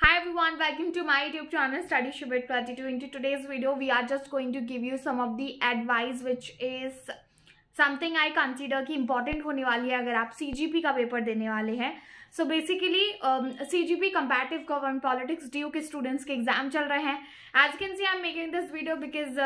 Hi everyone, welcome to my YouTube channel Study Shibit 22. Into today's video, we are just going to give you some of the advice which is something I consider कि important होने वाली है अगर आप सी का paper देने वाले हैं so basically C G P competitive government politics D के स्टूडेंट्स के एग्जाम चल रहे हैं as can see I am making this video because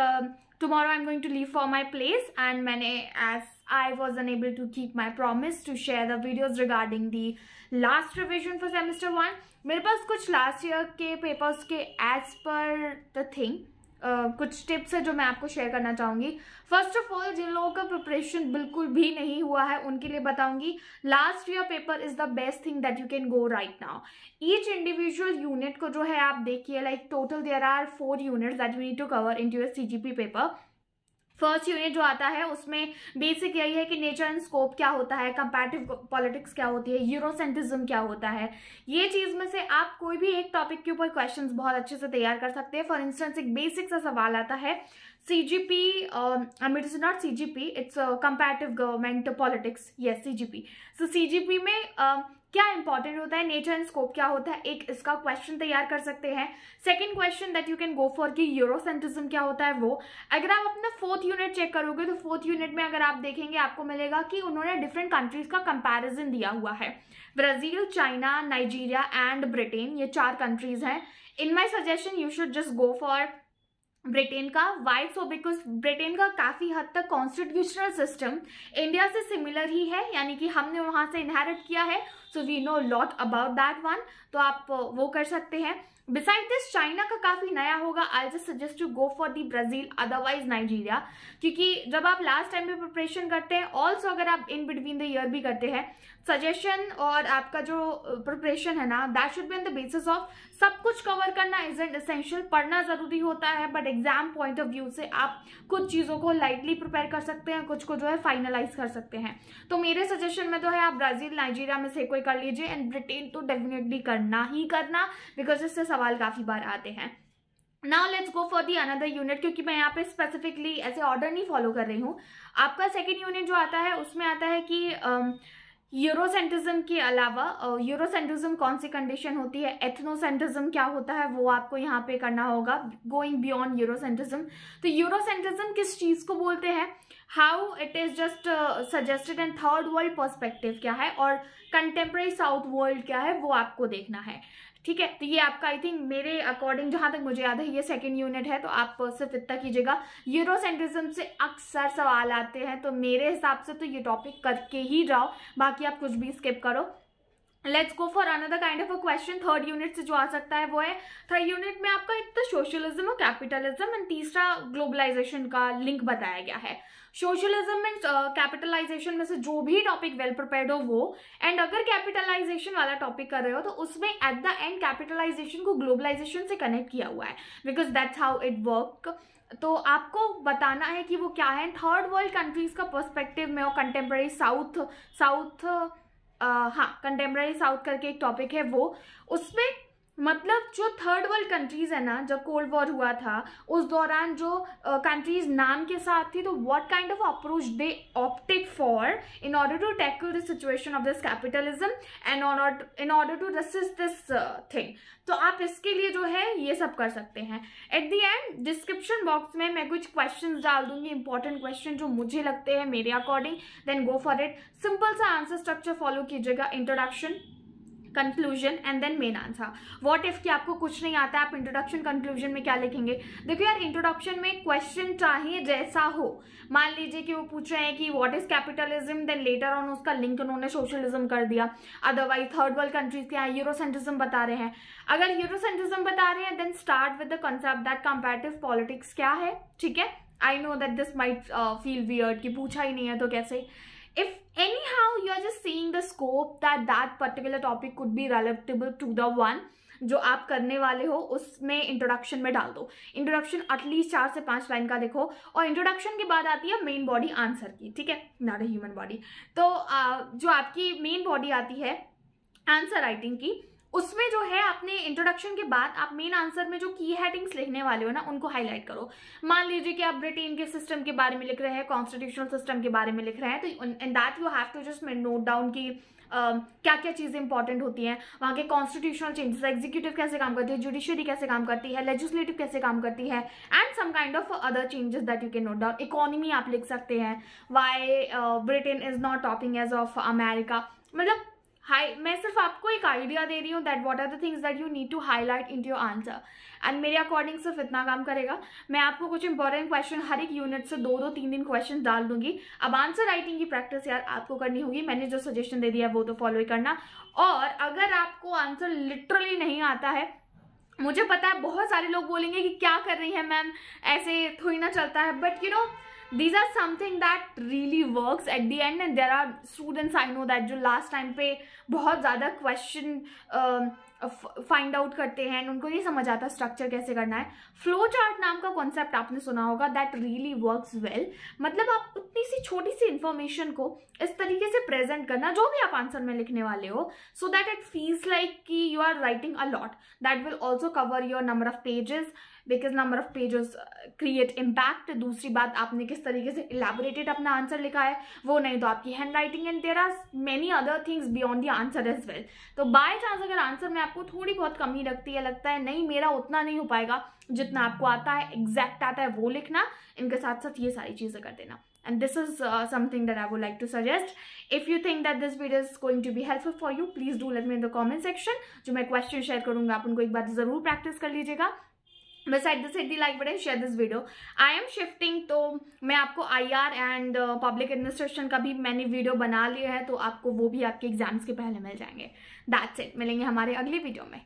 tomorrow I am going to leave for my place and मैंने as I was unable to keep my promise to share the videos regarding the last revision for semester one मेरे पास कुछ last year के papers के as per the thing Uh, कुछ tips है जो मैं आपको शेयर करना चाहूँगी फर्स्ट ऑफ ऑल जिन लोगों का प्रिपरेशन बिल्कुल भी नहीं हुआ है उनके लिए बताऊँगी last year paper is the best thing that you can go right now each individual unit को जो है आप देखिए like total there are four units that you need to cover in to your C paper first unit जो आता है उसमें basic यही है कि नेचर एंड स्कोप क्या होता है कंपैरेटिव पॉलिटिक्स क्या होती है यूरोसेंटिज्म क्या होता है ये चीज़ में से आप कोई भी एक टॉपिक के ऊपर क्वेश्चन बहुत अच्छे से तैयार कर सकते हैं फॉर इंस्टेंस एक बेसिक सा सवाल आता है C G P M it is not C G P it's competitive government politics yes C G P so C G P में uh, क्या इंपॉर्टेंट होता है नेचर एंड स्कोप क्या होता है एक इसका क्वेश्चन तैयार कर सकते हैं second question that you can go for की यूरोसेंट्रिज्म क्या होता है वो अगर आप अपना फोर्थ यूनिट चेक करोगे तो फोर्थ यूनिट में अगर आप देखेंगे आपको मिलेगा कि उन्होंने डिफरेंट कंट्रीज का कंपेरिजन दिया हुआ है Brazil China Nigeria and Britain ये चार कंट्रीज हैं in my suggestion you should just go for Britain का वाइट सो बिकॉज ब्रिटेन का काफ़ी हद तक कॉन्स्टिट्यूशनल सिस्टम इंडिया से सिमिलर ही है यानी कि हमने वहां से इनहेरिट किया है so we know lot about that one तो आप uh, वो कर सकते हैं बिसाइड दिस चाइना का काफ़ी नया होगा I just suggest to go for the Brazil otherwise Nigeria क्योंकि जब आप लास्ट टाइम भी प्रिपरेशन करते हैं ऑल्सो अगर आप इन बिटवीन द ईयर भी करते हैं सजेशन और आपका जो प्रिपरेशन uh, है ना that should be on the basis of सब कुछ कवर करना इज एंड असेंशियल पढ़ना ज़रूरी होता है but exam point of view से आप कुछ चीज़ों को लाइटली प्रिपेयर कर सकते हैं कुछ को जो है फाइनलाइज कर सकते हैं तो मेरे सजेशन में तो है आप ब्राज़ील नाइजीरिया में से कोई कर लीजिए एंड ब्रिटेन तो डेफिनेटली करना ही करना बिकॉज इससे सवाल काफ़ी बार आते हैं now let's go for the another unit क्योंकि मैं यहाँ पे स्पेसिफिकली ऐसे ऑर्डर नहीं फॉलो कर रही हूँ आपका सेकेंड यूनिट जो आता है उसमें आता है कि uh, यूरोसेंट्रिज्म के अलावा यूरोसेंट्रिज्म कौन सी कंडीशन होती है एथनोसेंट्रिज्म क्या होता है वो आपको यहाँ पे करना होगा गोइंग बियॉन्ड यूरोसेंट्रिज्म तो यूरोसेंट्रिज्म किस चीज़ को बोलते हैं how it is just suggested and third world perspective क्या है और कंटेम्प्रेरी साउथ वर्ल्ड क्या है वो आपको देखना है ठीक है तो ये आपका आई थिंक मेरे अकॉर्डिंग जहां तक मुझे याद है ये सेकेंड यूनिट है तो आप सिर्फ इतना कीजिएगा यूरोसेंट्रिज्म से अक्सर सवाल आते हैं तो मेरे हिसाब से तो ये टॉपिक करके ही जाओ बाकी आप कुछ भी स्किप करो let's go for another kind of a question third unit से जो आ सकता है वो है थर्ड यूनिट में आपका एक तो सोशलिज्म और कैपिटलिज्म एंड तीसरा ग्लोबलाइजेशन का लिंक बताया गया है सोशलिज्म एंड कैपिटलाइजेशन में से जो भी टॉपिक वेल प्रिपेयर्ड हो वो एंड अगर कैपिटलाइजेशन वाला टॉपिक कर रहे हो तो उसमें एट द एंड कैपिटलाइजेशन को ग्लोबलाइजेशन से कनेक्ट किया हुआ है because that's how it work तो आपको बताना है कि वो क्या है थर्ड वर्ल्ड कंट्रीज का पर्सपेक्टिव में और कंटेम्प्रेरी साउथ साउथ हाँ कंटेम्प्रेरी साउथ करके एक टॉपिक है वो उसमें मतलब जो थर्ड वर्ल्ड कंट्रीज़ है ना जब कोल्ड वॉर हुआ था उस दौरान जो कंट्रीज uh, नाम के साथ थी तो what kind of approach they opted for in order to tackle the situation of this capitalism and in order to resist this thing तो आप इसके लिए जो है ये सब कर सकते हैं at the end description box में मैं कुछ क्वेश्चन डाल दूंगी इंपॉर्टेंट क्वेश्चन जो मुझे लगते हैं मेरे according then go for it simple सा आंसर स्ट्रक्चर फॉलो कीजिएगा introduction conclusion and then main answer what if कि आपको कुछ नहीं आता आप इंट्रोडक्शन कंक्लूजन में क्या लिखेंगे देखो यार इंट्रोडक्शन में क्वेश्चन चाहे जैसा हो मान लीजिए कि वो पूछ रहे हैं कि what is capitalism then later on उसका लिंक उन्होंने सोशलिज्म कर दिया अदरवाइज थर्ड वर्ल्ड कंट्रीज क्या है यूरोसेंट्रिज्म बता रहे हैं अगर यूरोसेंट्रिज्म बता रहे हैं then start with the concept that comparative politics क्या है ठीक है I know that this might feel weird कि पूछा ही नहीं है तो कैसे if anyhow are just seeing the scope that that particular topic could be relatable to the one जो आप करने वाले हो उसमें इंट्रोडक्शन में डाल दो इंट्रोडक्शन एटलीस्ट चार से पांच लाइन का देखो और इंट्रोडक्शन के बाद आती है मेन बॉडी आंसर की ठीक है नॉट अ ह्यूमन बॉडी तो आ, जो आपकी मेन बॉडी आती है आंसर राइटिंग की उसमें जो है अपने इंट्रोडक्शन के बाद आप मेन आंसर में जो की हेडिंग्स लिखने वाले हो ना उनको हाईलाइट करो मान लीजिए कि आप ब्रिटेन के सिस्टम के बारे में लिख रहे हैं कॉन्स्टिट्यूशनल सिस्टम के बारे में लिख रहे हैं तो in that you have to just note down की Uh, क्या क्या चीज़ें इंपॉर्टेंट होती हैं वहाँ के कॉन्स्टिट्यूशनल चेंजेस एग्जीक्यूटिव कैसे काम करती है जुडिशरी कैसे काम करती है लेजिस्लेटिव कैसे काम करती है and some kind of other changes that you can note down economy आप लिख सकते हैं why Britain is not topping as of America मतलब हाई मैं सिर्फ आपको एक आइडिया दे रही हूँ that what are the things that you need to highlight in your answer and मेरे अकॉर्डिंग सिर्फ इतना काम करेगा मैं आपको कुछ इंपॉर्टेंट क्वेश्चन हर एक यूनिट से दो दो तीन दिन क्वेश्चन डाल दूंगी अब आंसर राइटिंग की प्रैक्टिस यार आपको करनी होगी मैंने जो सजेशन दे दिया वो तो फॉलो ही करना और अगर आपको आंसर लिटरली नहीं आता है मुझे पता है बहुत सारे लोग बोलेंगे कि क्या कर रही है मैम ऐसे थोड़ी ना चलता है but you know these are something that really works at the end and there are students I know that जो last time पे बहुत ज़्यादा question फाइंड um, आउट करते हैं उनको नहीं समझ आता स्ट्रक्चर कैसे करना है फ्लो चार्ट नाम का कॉन्सेप्ट आपने सुना होगा दैट रियली वर्क वेल मतलब आप उतनी सी छोटी सी इन्फॉर्मेशन को इस तरीके से प्रेजेंट करना जो भी आप आंसर में लिखने वाले हो so that it feels like कि you are writing a lot that will also cover your number of pages because number of pages create impact दूसरी बात आपने किस तरीके से इलेबोरेटेड अपना आंसर लिखा है वो नहीं तो आपकी hand writing and there are many other things beyond the answer as well तो बाय चांस अगर आंसर में आपको थोड़ी बहुत कमी लगती है लगता है नहीं मेरा उतना नहीं हो पाएगा जितना आपको आता है एग्जैक्ट आता है वो लिखना इनके साथ साथ ये सारी चीज़ें कर देना and this is uh, something that i would like to suggest if you think that this video is going to be helpful for you please do let me in the comment section jo main question share karunga aap unko ek baar zarur practice kar lijiyega मैं साइड सिद्धि like बड़े share this video I am shifting तो मैं आपको IR and public administration का भी मैंने वीडियो बना लिया है तो आपको वो भी आपके एग्जाम्स के पहले मिल जाएंगे दैट्स इट मिलेंगे हमारे अगले वीडियो में